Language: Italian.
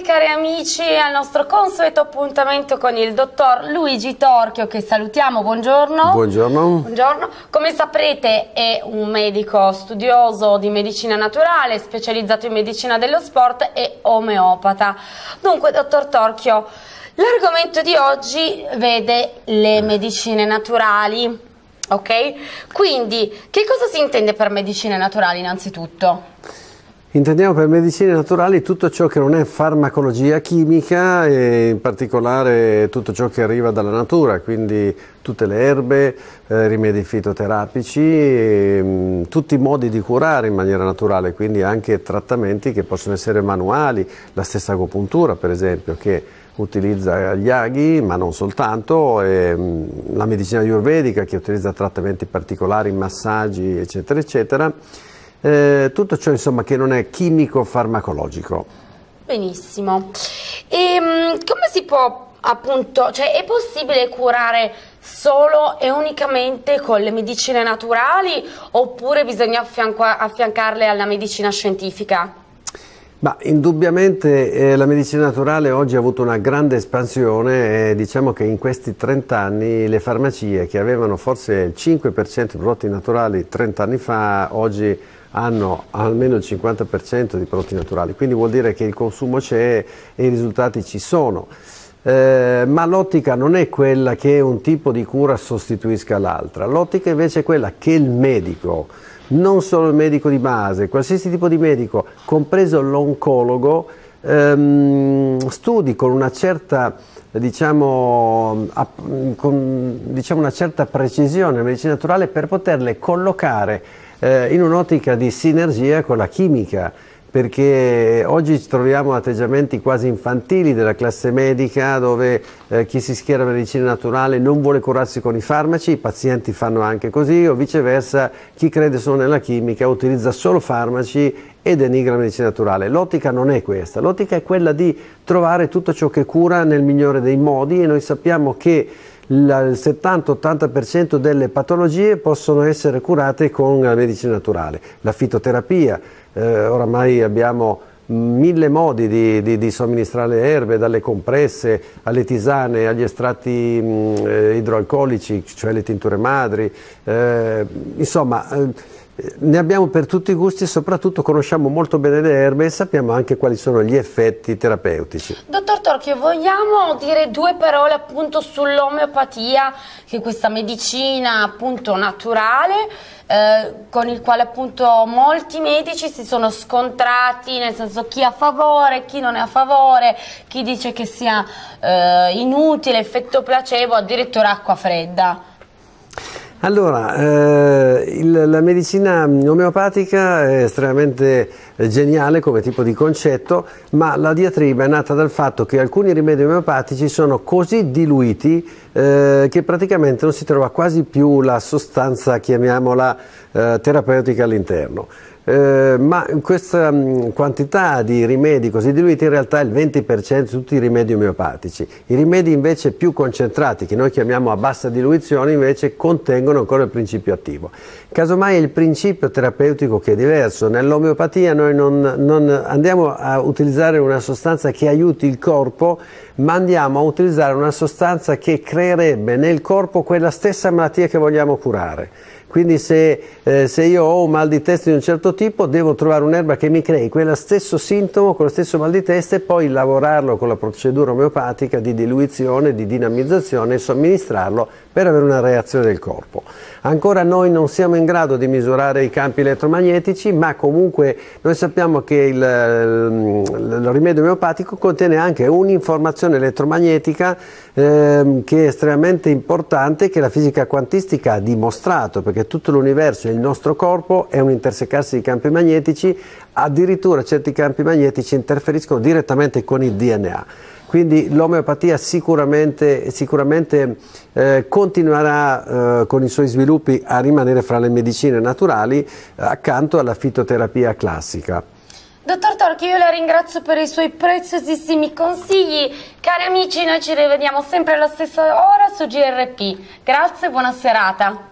Bentornati cari amici al nostro consueto appuntamento con il dottor Luigi Torchio che salutiamo, buongiorno. Buongiorno. buongiorno. Come saprete è un medico studioso di medicina naturale, specializzato in medicina dello sport e omeopata. Dunque dottor Torchio, l'argomento di oggi vede le medicine naturali. Ok? Quindi, che cosa si intende per medicine naturali innanzitutto? Intendiamo per medicine naturali tutto ciò che non è farmacologia chimica e in particolare tutto ciò che arriva dalla natura, quindi tutte le erbe, eh, rimedi fitoterapici, e, ehm, mh, tutti i modi di curare in maniera naturale, quindi anche trattamenti che possono essere manuali, la stessa agopuntura per esempio che utilizza gli aghi, ma non soltanto, e, ehm, mh, la medicina ayurvedica che utilizza trattamenti particolari, massaggi eccetera eccetera eh, tutto ciò insomma, che non è chimico-farmacologico. Benissimo. E, ehm, come si può appunto, cioè è possibile curare solo e unicamente con le medicine naturali oppure bisogna affiancarle alla medicina scientifica? Ma indubbiamente eh, la medicina naturale oggi ha avuto una grande espansione e diciamo che in questi 30 anni le farmacie che avevano forse il 5% di prodotti naturali 30 anni fa oggi hanno almeno il 50% di prodotti naturali, quindi vuol dire che il consumo c'è e i risultati ci sono. Eh, ma l'ottica non è quella che un tipo di cura sostituisca l'altra, l'ottica invece è quella che il medico, non solo il medico di base, qualsiasi tipo di medico, compreso l'oncologo, ehm, studi con una certa diciamo, con, diciamo una certa precisione la medicina naturale per poterle collocare eh, in un'ottica di sinergia con la chimica, perché oggi ci troviamo atteggiamenti quasi infantili della classe medica dove eh, chi si schiera a medicina naturale non vuole curarsi con i farmaci, i pazienti fanno anche così o viceversa chi crede solo nella chimica utilizza solo farmaci e denigra la medicina naturale. L'ottica non è questa, l'ottica è quella di trovare tutto ciò che cura nel migliore dei modi e noi sappiamo che il 70-80% delle patologie possono essere curate con la medicina naturale. La fitoterapia, eh, oramai abbiamo mille modi di, di, di, somministrare erbe, dalle compresse alle tisane, agli estratti mh, mm, eh, idroalcolici, cioè le tinture madri, eh, insomma... Eh, ne abbiamo per tutti i gusti e soprattutto conosciamo molto bene le erbe e sappiamo anche quali sono gli effetti terapeutici. Dottor Torchio, vogliamo dire due parole appunto sull'omeopatia, che è questa medicina appunto naturale eh, con il quale appunto molti medici si sono scontrati, nel senso chi è a favore, chi non è a favore, chi dice che sia eh, inutile, effetto placebo, addirittura acqua fredda. Allora, eh, il, la medicina omeopatica è estremamente eh, geniale come tipo di concetto, ma la diatriba è nata dal fatto che alcuni rimedi omeopatici sono così diluiti eh, che praticamente non si trova quasi più la sostanza, chiamiamola eh, terapeutica all'interno. Eh, ma questa mm, quantità di rimedi così diluiti in realtà è il 20% di tutti i rimedi omeopatici. I rimedi invece più concentrati, che noi chiamiamo a bassa diluizione, invece contengono ancora il principio attivo. Casomai è il principio terapeutico che è diverso. Nell'omeopatia noi non, non andiamo a utilizzare una sostanza che aiuti il corpo, ma andiamo a utilizzare una sostanza che creerebbe nel corpo quella stessa malattia che vogliamo curare. Quindi se, eh, se, io ho un mal di testa di un certo tipo devo trovare un'erba che mi crei quello stesso sintomo, quello stesso mal di testa e poi lavorarlo con la procedura omeopatica di diluizione, di dinamizzazione e somministrarlo per avere una reazione del corpo. Ancora noi non siamo in grado di misurare i campi elettromagnetici ma comunque noi sappiamo che il, ehm, rimedio omeopatico contiene anche un'informazione elettromagnetica ehm, che è estremamente importante che la fisica quantistica ha dimostrato perché tutto l'universo e il nostro corpo è un intersecarsi di campi magnetici addirittura certi campi magnetici interferiscono direttamente con il DNA quindi l'omeopatia sicuramente, sicuramente eh, continuerà eh, con i suoi sviluppi a rimanere fra le medicine naturali eh, accanto alla fitoterapia classica. Dottor Torchi, io la ringrazio per i suoi preziosissimi consigli. Cari amici, noi ci rivediamo sempre alla stessa ora su GRP. Grazie e buona serata.